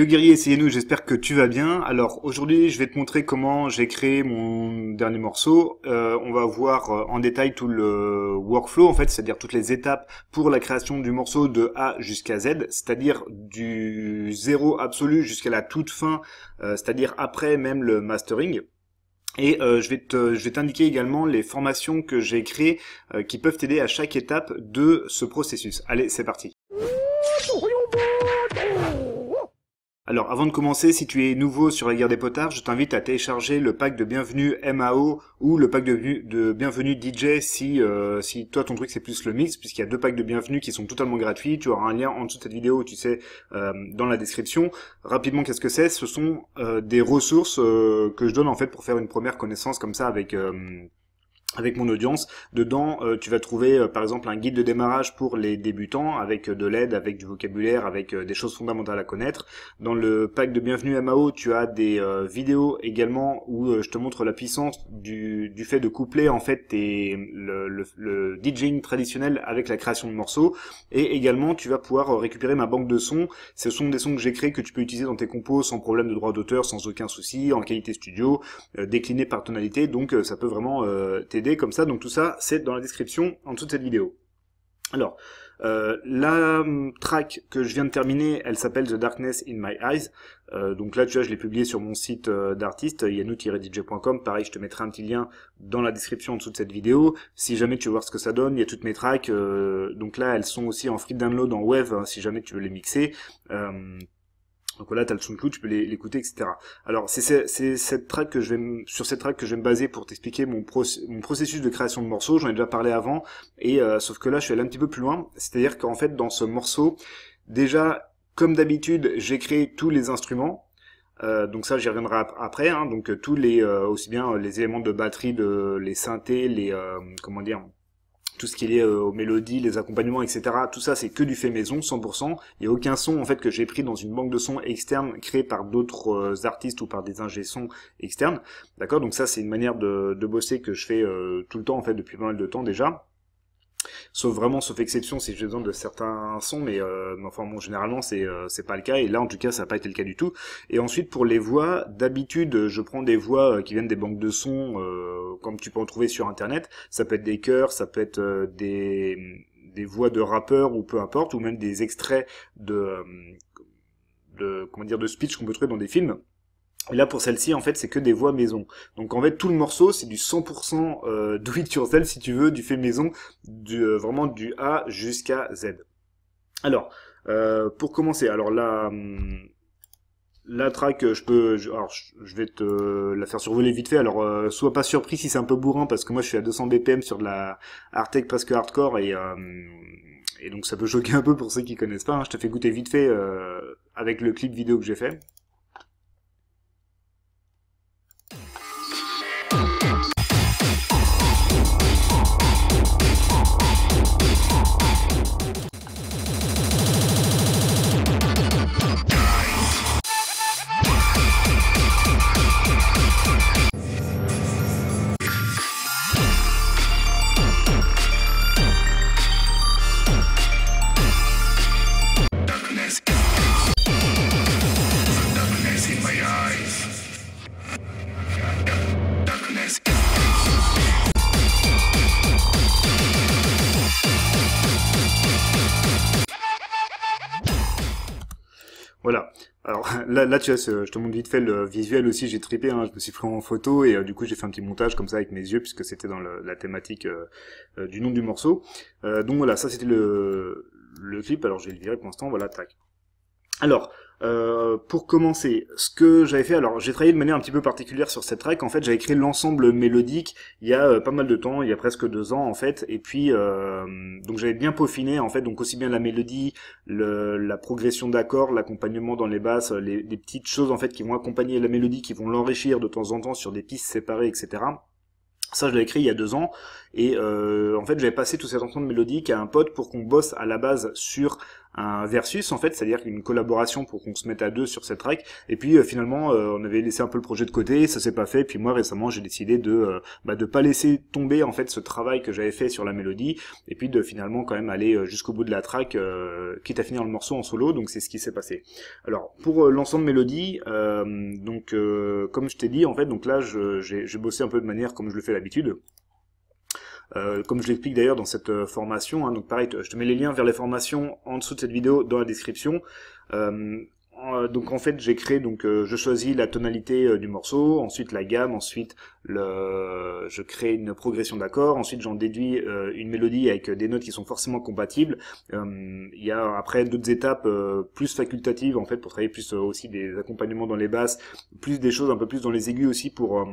guerrier, c'est nous j'espère que tu vas bien. Alors aujourd'hui, je vais te montrer comment j'ai créé mon dernier morceau. Euh, on va voir euh, en détail tout le workflow, en fait, c'est-à-dire toutes les étapes pour la création du morceau de A jusqu'à Z, c'est-à-dire du zéro absolu jusqu'à la toute fin, euh, c'est-à-dire après même le mastering. Et je vais te, je vais t'indiquer également les formations que j'ai créées qui peuvent t'aider à chaque étape de ce processus. Allez, c'est parti. Alors avant de commencer, si tu es nouveau sur la guerre des potards, je t'invite à télécharger le pack de bienvenue MAO ou le pack de, bienvenue DJ si, euh, si toi ton truc c'est plus le mix, puisqu'il y a deux packs de bienvenue qui sont totalement gratuits. Tu auras un lien en dessous de cette vidéo, tu sais, euh, dans la description. Rapidement, qu'est-ce que c'est Ce sont euh, des ressources que je donne en fait pour faire une première connaissance comme ça avec avec mon audience. Dedans, euh, tu vas trouver euh, par exemple un guide de démarrage pour les débutants avec euh, de l'aide, avec du vocabulaire, avec des choses fondamentales à connaître. Dans le pack de Bienvenue MAO, tu as des vidéos également où je te montre la puissance du, du fait de coupler en fait tes, le, le, le, DJing traditionnel avec la création de morceaux. Et également, tu vas pouvoir récupérer ma banque de sons. Ce sont des sons que j'ai créés que tu peux utiliser dans tes compos sans problème de droit d'auteur, sans aucun souci, en qualité studio, décliné par tonalité. Donc ça peut vraiment t'aider comme ça. Donc tout ça, c'est dans la description en dessous de cette vidéo. Alors, euh, la hum, track que je viens de terminer, elle s'appelle The Darkness in My Eyes. Euh, donc là, tu vois, je l'ai publié sur mon site euh, d'artiste, yannou djcom Pareil, je te mettrai un petit lien dans la description en dessous de cette vidéo. Si jamais tu veux voir ce que ça donne, il y a toutes mes tracks. donc là, elles sont aussi en free download en web, hein, si jamais tu veux les mixer. Donc voilà, as le clou, tu peux l'écouter, etc. Alors c'est cette track que je vais sur cette traque que je vais me baser pour t'expliquer mon, processus de création de morceaux. J'en ai déjà parlé avant, et euh, sauf que là je suis allé un petit peu plus loin. C'est-à-dire qu'en fait dans ce morceau, déjà comme d'habitude, j'ai créé tous les instruments. Euh, donc ça, j'y reviendrai après. Hein. donc euh, tous les aussi bien les éléments de batterie, de les synthés, les comment dire tout ce qui est euh, aux mélodies, les accompagnements, etc. Tout ça, c'est que du fait maison, 100%. Il n'y a aucun son en fait que j'ai pris dans une banque de sons externe créée par d'autres euh, artistes ou par des ingé sons externes. D'accord Donc ça, c'est une manière de, de, bosser que je fais euh, tout le temps en fait depuis pas mal de temps déjà. Sauf vraiment, sauf exception, si j'ai besoin de certains sons, mais euh, enfin bon, généralement c'est euh, c'est pas le cas. Et là, en tout cas, ça n'a pas été le cas du tout. Et ensuite, pour les voix, d'habitude, je prends des voix euh, qui viennent des banques de sons, comme tu peux en trouver sur Internet. Ça peut être des chœurs, ça peut être des des voix de rappeurs ou peu importe, ou même des extraits de de comment dire de speech qu'on peut trouver dans des films. Et là, pour celle-ci, en fait, c'est que des voix maison. Donc, en fait, tout le morceau, c'est du 100% euh, do it si tu veux, du fait maison, du, euh, vraiment du A jusqu'à Z. Alors, euh, pour commencer, alors là... Hum, la track, euh, je peux, alors je vais te la faire survoler vite fait. Alors, sois pas surpris si c'est un peu bourrin parce que moi je suis à 200 BPM sur de la Artec presque hardcore et donc ça peut choquer un peu pour ceux qui connaissent pas. Hein. Je te fais goûter vite fait avec le clip vidéo que j'ai fait. là, tu vois, je te montre vite fait le visuel aussi, j'ai trippé, hein, je me suis pris en photo et euh, du coup j'ai fait un petit montage comme ça avec mes yeux puisque c'était dans la thématique euh, euh, du nom du morceau. donc voilà, ça c'était le, le clip, alors je vais le virer pour l'instant, voilà, tac. Alors, euh, pour commencer, ce que j'avais fait, alors j'ai travaillé de manière un petit peu particulière sur cette track. En fait, j'avais écrit l'ensemble mélodique il y a euh, pas mal de temps, il y a presque deux ans en fait. Et puis euh, donc j'avais bien peaufiné en fait, donc aussi bien la mélodie, la progression d'accords, l'accompagnement dans les basses, les, petites choses en fait qui vont accompagner la mélodie, qui vont l'enrichir de temps en temps sur des pistes séparées, etc. Ça, je l'avais écrit il y a deux ans, et en fait, j'avais passé tout cet ensemble mélodique à un pote pour qu'on bosse à la base sur un versus en fait, c'est-à-dire une collaboration pour qu'on se mette à deux sur cette track. Et puis euh, finalement, euh, on avait laissé un peu le projet de côté, ça s'est pas fait. Puis moi récemment, j'ai décidé de euh, bah, de pas laisser tomber en fait ce travail que j'avais fait sur la mélodie, et puis de finalement quand même aller jusqu'au bout de la track, quitte à finir le morceau en solo. Donc c'est ce qui s'est passé. Alors pour l'ensemble mélodie, donc comme je t'ai dit en fait, donc là j'ai bossé un peu de manière comme je le fais d'habitude. Euh, comme je l'explique d'ailleurs dans cette euh, formation, hein, donc pareil, je te mets les liens vers les formations en dessous de cette vidéo dans la description. Euh, donc en fait j'ai créé donc je choisis la tonalité du morceau, ensuite la gamme, ensuite le je crée une progression d'accords, ensuite j'en déduis une mélodie avec des notes qui sont forcément compatibles. Il y a après d'autres étapes plus facultatives en fait pour travailler plus aussi des accompagnements dans les basses, plus des choses un peu plus dans les aigus aussi pour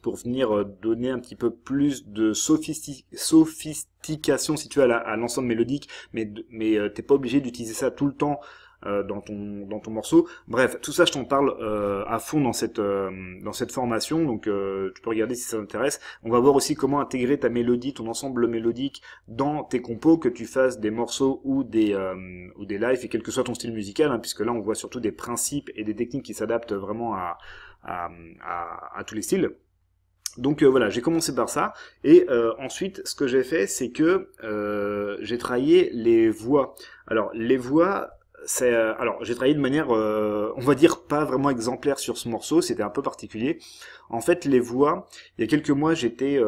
pour venir euh, donner un petit peu plus de sophistication si tu à l'ensemble mélodique, mais, mais euh, t'es pas obligé d'utiliser ça tout le temps euh, dans ton morceau. Bref, tout ça je t'en parle à fond dans cette formation, donc tu peux regarder si ça t'intéresse. On va voir aussi comment intégrer ta mélodie, ton ensemble mélodique dans tes compos, que tu fasses des morceaux ou des ou des lives et quel que soit ton style musical, hein, puisque là on voit surtout des principes et des techniques qui s'adaptent vraiment à tous les styles. Donc euh, voilà, j'ai commencé par ça. Et euh, ensuite, ce que j'ai fait, c'est que euh, j'ai travaillé les voix. Alors, les voix, c'est... alors, j'ai travaillé de manière, on va dire, pas vraiment exemplaire sur ce morceau, c'était un peu particulier. En fait, les voix, il y a quelques mois, j'étais...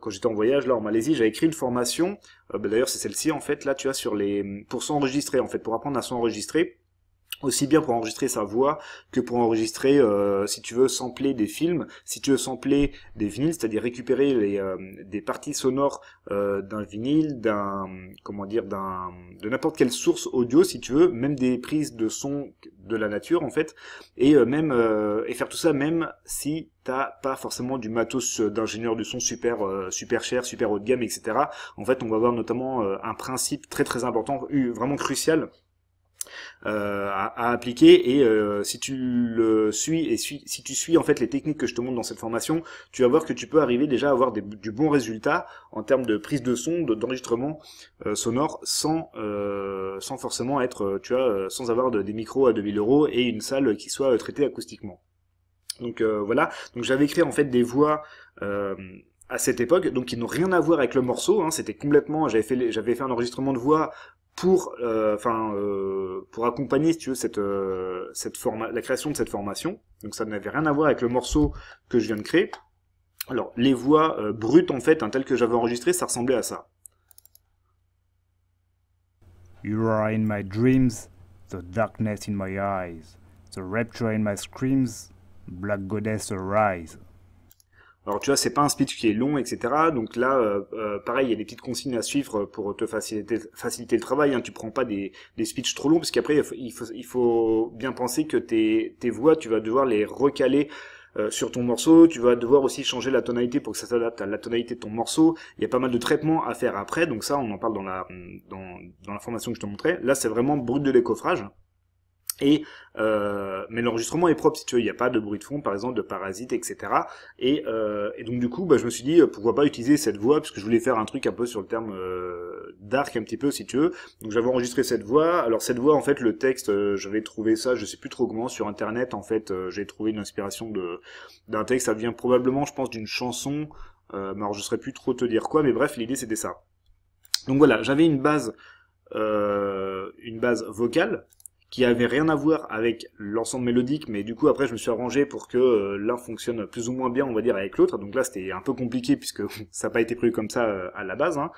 quand j'étais en voyage, là, en Malaisie, j'avais écrit une formation. Bah, d'ailleurs, c'est celle-ci, en fait, là, tu vois, sur les... Pour s'enregistrer, en fait, pour apprendre à s'enregistrer aussi bien pour enregistrer sa voix que pour enregistrer, euh, si tu veux, sampler des films, si tu veux sampler des vinyles, c'est-à-dire récupérer les, euh, des parties sonores euh, d'un vinyle, d'un comment dire, d'un de n'importe quelle source audio, si tu veux, même des prises de son de la nature en fait, et même et faire tout ça même si tu t'as pas forcément du matos d'ingénieur du son super super cher, super haut de gamme, etc. En fait, on va voir notamment un principe très très important, vraiment crucial euh, à, appliquer. Et euh, si tu le suis et si, tu suis en fait les techniques que je te montre dans cette formation, tu vas voir que tu peux arriver déjà à avoir des, du bon résultat en termes de prise de son, d'enregistrement euh, sonore sans sans forcément être, tu vois, sans avoir des micros à 2000 euros et une salle qui soit traitée acoustiquement. Donc voilà. Donc j'avais créé en fait des voix à cette époque, donc qui n'ont rien à voir avec le morceau. Hein. C'était complètement, j'avais fait, j'avais fait un enregistrement de voix pour, euh, enfin, euh, pour accompagner, tu veux, cette, euh, cette la création de cette formation. Donc ça n'avait rien à voir avec le morceau que je viens de créer. Alors, les voix brutes, en fait, hein, telles que j'avais enregistrées, ça ressemblait à ça. You are in my dreams, the darkness in my eyes, the rapture in my screams, black goddess arise. Alors tu vois, c'est pas un speech qui est long, etc. Donc là, euh, euh, pareil, il y a des petites consignes à suivre pour te faciliter, faciliter le travail. Hein. Tu prends pas des, des speeches trop longs, parce qu'après, il faut, il faut, bien penser que tes, tes voix, tu vas devoir les recaler euh, sur ton morceau, tu vas devoir aussi changer la tonalité pour que ça s'adapte à la tonalité de ton morceau. Il y a pas mal de traitements à faire après, donc ça on en parle dans la dans, dans la formation que je te montrais. Là c'est vraiment brut de décoffrage. Et euh, mais l'enregistrement est propre si tu veux, il n'y a pas de bruit de fond par exemple, de parasites, etc. Euh, et, donc du coup, bah, je me suis dit euh, pourquoi pas utiliser cette voix parce que je voulais faire un truc un peu sur le terme euh, dark un petit peu si tu veux. Donc j'avais enregistré cette voix. Alors cette voix en fait le texte, j'avais trouvé ça, je sais plus trop comment sur internet en fait, j'ai trouvé une inspiration de d'un texte. Ça vient probablement, je pense, d'une chanson. alors je ne saurais plus trop te dire quoi, mais bref, l'idée c'était ça. Donc voilà, j'avais une base une base vocale qui avait rien à voir avec l'ensemble mélodique, mais du coup après je me suis arrangé pour que euh, l'un fonctionne plus ou moins bien, on va dire, avec l'autre. Donc là c'était un peu compliqué puisque ça n'a pas été prévu comme ça euh, à la base. Hein.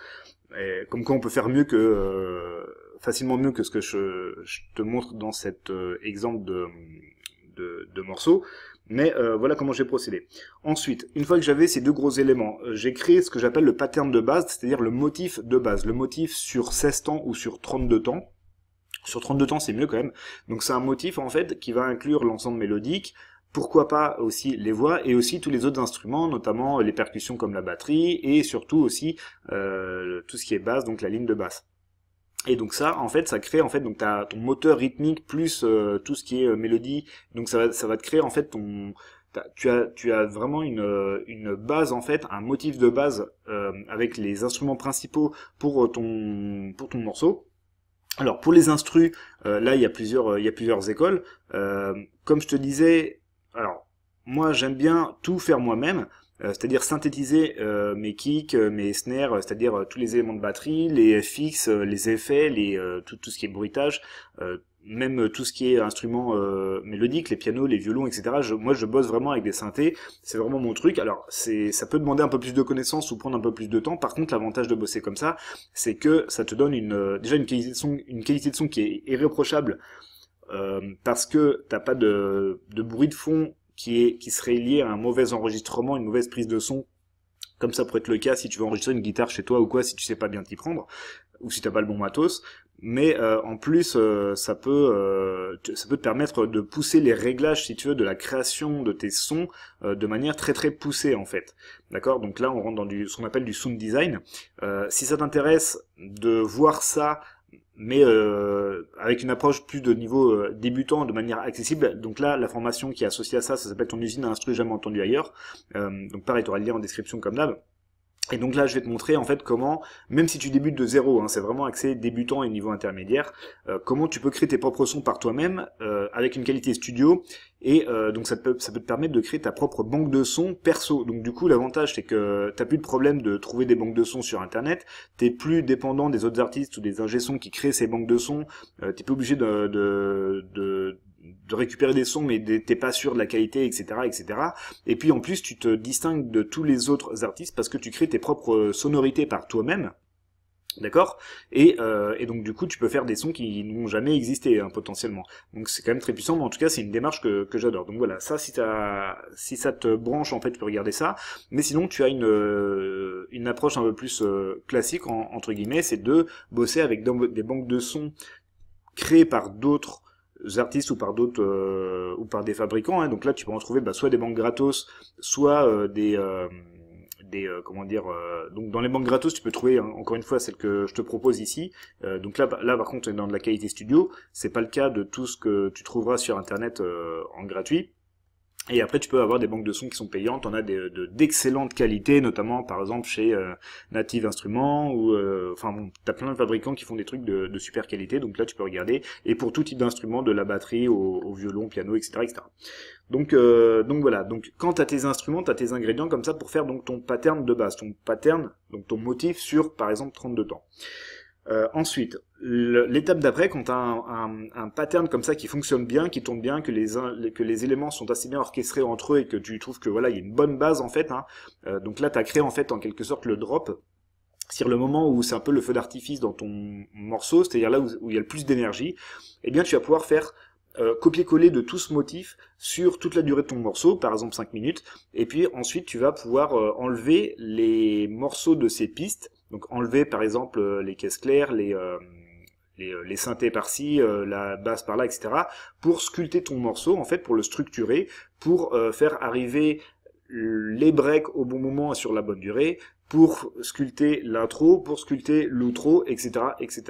Et comme quoi on peut faire mieux que euh, facilement mieux que ce que je, te montre dans cet exemple de, morceau. Mais voilà comment j'ai procédé. Ensuite, une fois que j'avais ces deux gros éléments, j'ai créé ce que j'appelle le pattern de base, c'est-à-dire le motif de base, le motif sur 16 temps ou sur 32 temps. Sur 32 temps, c'est mieux quand même. Donc c'est un motif en fait qui va inclure l'ensemble mélodique, pourquoi pas aussi les voix et aussi tous les autres instruments, notamment les percussions comme la batterie et surtout aussi euh, tout ce qui est basse, donc la ligne de basse. Et donc ça, en fait, ça crée en fait donc ton moteur rythmique plus euh, tout ce qui est euh, mélodie. Donc ça va, ça va te créer en fait ton tu as, tu as vraiment une, une base en fait, un motif de base avec les instruments principaux pour ton, pour ton morceau. Alors pour les instrus, euh, là il y a plusieurs, euh, il y a plusieurs écoles. Euh, comme je te disais, alors moi j'aime bien tout faire moi-même, c'est-à-dire synthétiser mes kicks, mes snares, c'est-à-dire tous les éléments de batterie, les FX, les effets, les tout, tout ce qui est bruitage, même euh, tout ce qui est instruments euh, mélodiques, les pianos, les violons, etc. moi, je bosse vraiment avec des synthés. C'est vraiment mon truc. Alors, ça peut demander un peu plus de connaissances ou prendre un peu plus de temps. Par contre, l'avantage de bosser comme ça, c'est que ça te donne euh, déjà une qualité de son, une qualité de son qui est irréprochable parce que t'as pas de, bruit de fond qui qui serait lié à un mauvais enregistrement, une mauvaise prise de son. Comme ça pourrait être le cas si tu veux enregistrer une guitare chez toi ou quoi, si tu sais pas bien t'y prendre ou si t'as pas le bon matos, mais euh, en plus euh, ça peut euh, ça peut te permettre de pousser les réglages si tu veux de la création de tes sons de manière très très poussée en fait d'accord donc là on rentre dans du ce qu'on appelle du sound design si ça t'intéresse de voir ça mais avec une approche plus de niveau débutant, de manière accessible. Donc là, la formation qui est associée à ça, ça s'appelle ton usine à jamais entendu ailleurs. donc pareil, tu auras le lien en description comme d'hab. Et donc là, je vais te montrer en fait comment, même si tu débutes de zéro, hein, c'est vraiment accès débutant et niveau intermédiaire, euh, comment tu peux créer tes propres sons par toi-même euh, avec une qualité studio. Et euh, donc ça peut, ça peut te permettre de créer ta propre banque de sons perso. Donc du coup, l'avantage c'est que tu n'as plus de problème de trouver des banques de sons sur Internet. tu T'es plus dépendant des autres artistes ou des ingé qui créent ces banques de sons. n'es plus obligé de, de de récupérer des sons, mais t'es pas sûr de la qualité, etc., etc. Et puis en plus, tu te distingues de tous les autres artistes parce que tu crées tes propres euh, sonorités par toi-même. D'accord et, euh, et, donc du coup, tu peux faire des sons qui n'ont jamais existé hein, potentiellement. Donc c'est quand même très puissant, mais en tout cas, c'est une démarche que, j'adore. Donc voilà, ça, si, si ça te branche, en fait, tu peux regarder ça. Mais sinon, tu as une, euh, une approche un peu plus classique, entre guillemets, c'est de bosser avec des banques de sons créées par d'autres artistes ou par d'autres euh, ou par des fabricants. Hein. Donc là, tu peux en trouver bah, soit des banques gratos, soit euh, des euh, des comment dire donc dans les banques gratos tu peux trouver hein, encore une fois celle que je te propose ici donc là là par contre dans de la qualité studio c'est pas le cas de tout ce que tu trouveras sur internet en gratuit et après, tu peux avoir des banques de sons qui sont payantes. On a des de, qualités, notamment par exemple chez euh, Native Instruments ou euh, enfin bon, plein de fabricants qui font des trucs de, de, super qualité. Donc là, tu peux regarder. Et pour tout type d'instrument, de la batterie au, au, violon, piano, etc., etc. Donc euh, donc voilà. Donc quand as tes instruments, tu as tes ingrédients comme ça pour faire donc ton pattern de base, ton pattern, donc ton motif sur par exemple 32 temps. Euh, ensuite, l'étape d'après, quand tu as un, pattern comme ça qui fonctionne bien, qui tourne bien, que les, que les éléments sont assez bien orchestrés entre eux et que tu trouves que voilà, il y a une bonne base en fait. Hein, euh, donc là, tu as créé en fait en quelque sorte le drop. C'est-à-dire le moment où c'est un peu le feu d'artifice dans ton morceau, c'est-à-dire là où, il y a le plus d'énergie, eh bien tu vas pouvoir faire euh, copier-coller de tout ce motif sur toute la durée de ton morceau, par exemple 5 minutes, et puis ensuite tu vas pouvoir enlever les morceaux de ces pistes donc enlever par exemple euh, les caisses claires, les, euh, euh, les, synthés par-ci, la basse par-là, etc. pour sculpter ton morceau, en fait, pour le structurer, pour faire arriver les breaks au bon moment et sur la bonne durée, pour sculpter l'intro, pour sculpter l'outro, etc., etc.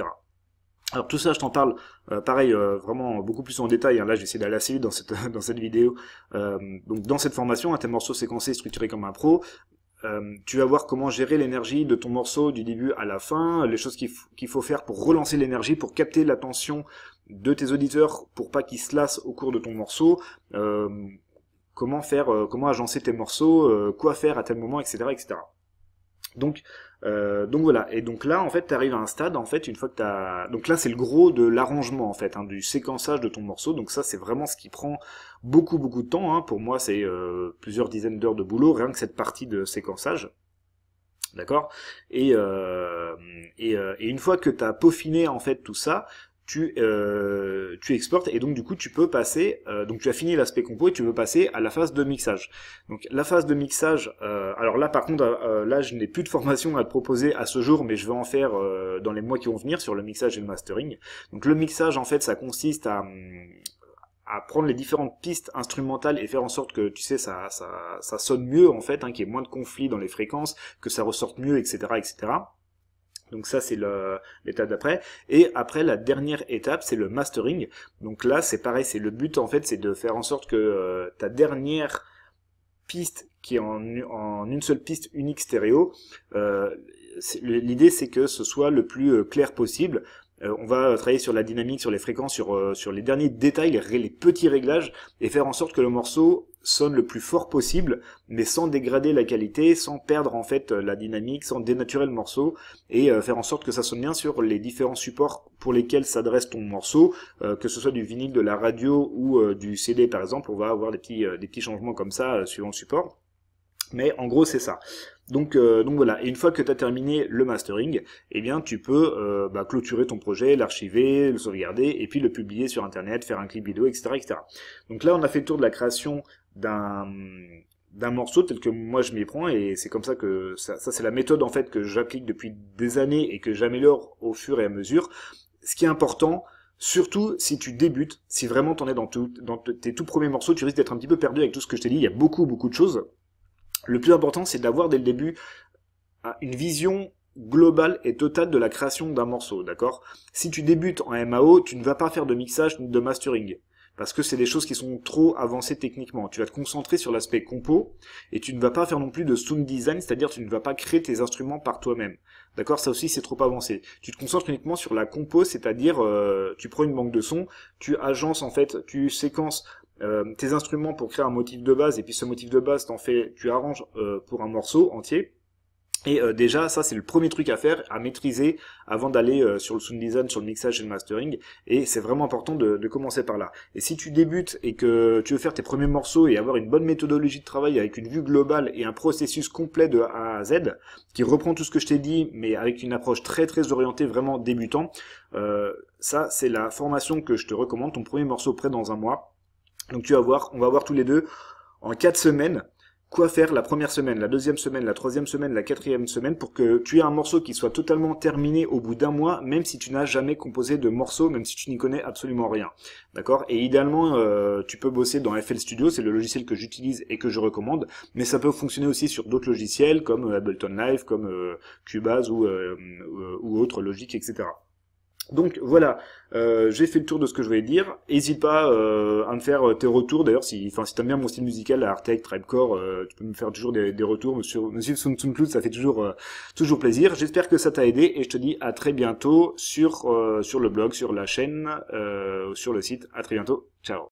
Alors tout ça, je t'en parle, pareil, vraiment beaucoup plus en détail. Hein. Là, j'essaie d'aller assez vite dans cette, dans cette vidéo. donc dans cette formation, un hein, tes morceaux séquencés structurés comme un pro, euh, tu vas voir comment gérer l'énergie de ton morceau du début à la fin, les choses qu'il faut faire pour relancer l'énergie, pour capter l'attention de tes auditeurs, pour pas qu'ils se lassent au cours de ton morceau, euh, comment faire, euh, comment agencer tes morceaux, quoi faire à tel moment, etc., etc. Donc euh, donc voilà, et donc là en fait tu arrives à un stade en fait une fois que t'as donc là c'est le gros de l'arrangement en fait hein, du séquençage de ton morceau donc ça c'est vraiment ce qui prend beaucoup beaucoup de temps hein. pour moi c'est euh, plusieurs dizaines d'heures de boulot rien que cette partie de séquençage d'accord et, euh, et, et, une fois que tu as peaufiné en fait tout ça tu, euh, tu exportes et donc du coup tu peux passer, euh, donc tu as fini l'aspect compo et tu veux passer à la phase de mixage. Donc la phase de mixage, euh, alors là par contre là je n'ai plus de formation à te proposer à ce jour mais je vais en faire dans les mois qui vont venir sur le mixage et le mastering. Donc le mixage en fait ça consiste à, mm, à prendre les différentes pistes instrumentales et faire en sorte que tu sais ça ça, ça sonne mieux en fait, hein, qu'il y ait moins de conflits dans les fréquences, que ça ressorte mieux, etc. etc. Donc ça, c'est l'étape d'après. Et après, la dernière étape, c'est le mastering. Donc là, c'est pareil, c'est le but, en fait, c'est de faire en sorte que euh, ta dernière piste, qui est en, une seule piste unique stéréo, euh, l'idée, c'est que ce soit le plus euh, clair possible. on va travailler sur la dynamique, sur les fréquences, sur, sur les derniers détails, les petits réglages, et faire en sorte que le morceau sonne le plus fort possible, mais sans dégrader la qualité, sans perdre en fait euh, la dynamique, sans dénaturer le morceau, et euh, faire en sorte que ça sonne bien sur les différents supports pour lesquels s'adresse ton morceau, euh, que ce soit du vinyle, de la radio ou du CD par exemple, on va avoir des petits, des petits changements comme ça suivant le support. Mais en gros, c'est ça. Donc, euh, voilà, et une fois que tu as terminé le mastering, eh bien tu peux euh, bah, clôturer ton projet, l'archiver, le sauvegarder, et puis le publier sur Internet, faire un clip vidéo, etc. Donc là, on a fait le tour de la création d'un morceau tel que moi je m'y prends et c'est comme ça que ça, c'est la méthode en fait que j'applique depuis des années et que j'améliore au fur et à mesure. Ce qui est important, Surtout si tu débutes, si vraiment tu en es dans, dans tes tout premiers morceaux, tu risques d'être un petit peu perdu avec tout ce que je t'ai dit. Il y a beaucoup, beaucoup de choses. Le plus important, c'est d'avoir dès le début une vision globale et totale de la création d'un morceau, d'accord Si tu débutes en MAO, tu ne vas pas faire de mixage ni de mastering parce que c'est des choses qui sont trop avancées techniquement. Tu vas te concentrer sur l'aspect compo et tu ne vas pas faire non plus de sound design, c'est-à-dire tu ne vas pas créer tes instruments par toi-même. D'accord Ça aussi c'est trop avancé. Tu te concentres uniquement sur la compo, c'est-à-dire euh, tu prends une banque de sons, tu agences en fait, tu séquences euh, tes instruments pour créer un motif de base, et puis ce motif de base, t'en fais, tu arranges euh, pour un morceau entier. Et euh, déjà, ça c'est le premier truc à faire, à maîtriser avant d'aller sur le sound design, sur le mixage et le mastering. Et c'est vraiment important de, commencer par là. Et si tu débutes et que tu veux faire tes premiers morceaux et avoir une bonne méthodologie de travail avec une vue globale et un processus complet de A à Z, qui reprend tout ce que je t'ai dit, mais avec une approche très très orientée, vraiment débutant, ça c'est la formation que je te recommande, ton premier morceau prêt dans un mois donc tu vas voir, on va voir tous les deux en quatre semaines quoi faire la première semaine, la deuxième semaine, la troisième semaine, la quatrième semaine pour que tu aies un morceau qui soit totalement terminé au bout d'un mois, même si tu n'as jamais composé de morceau, même si tu n'y connais absolument rien. D'accord Et idéalement, euh, tu peux bosser dans FL Studio, c'est le logiciel que j'utilise et que je recommande, mais ça peut fonctionner aussi sur d'autres logiciels comme euh, Ableton Live, comme euh, Cubase ou, ou autres logiques, etc. Donc voilà, euh, j'ai fait le tour de ce que je voulais dire. N'hésite pas euh, à me faire euh, tes retours. D'ailleurs, si, enfin, si t'aimes bien mon style musical, Artec, Tribecore, tu peux me faire toujours des, des retours. Monsieur, monsieur SoundCloud, ça fait toujours, toujours plaisir. J'espère que ça t'a aidé et je te dis à très bientôt sur, sur le blog, sur la chaîne, sur le site. À très bientôt. Ciao.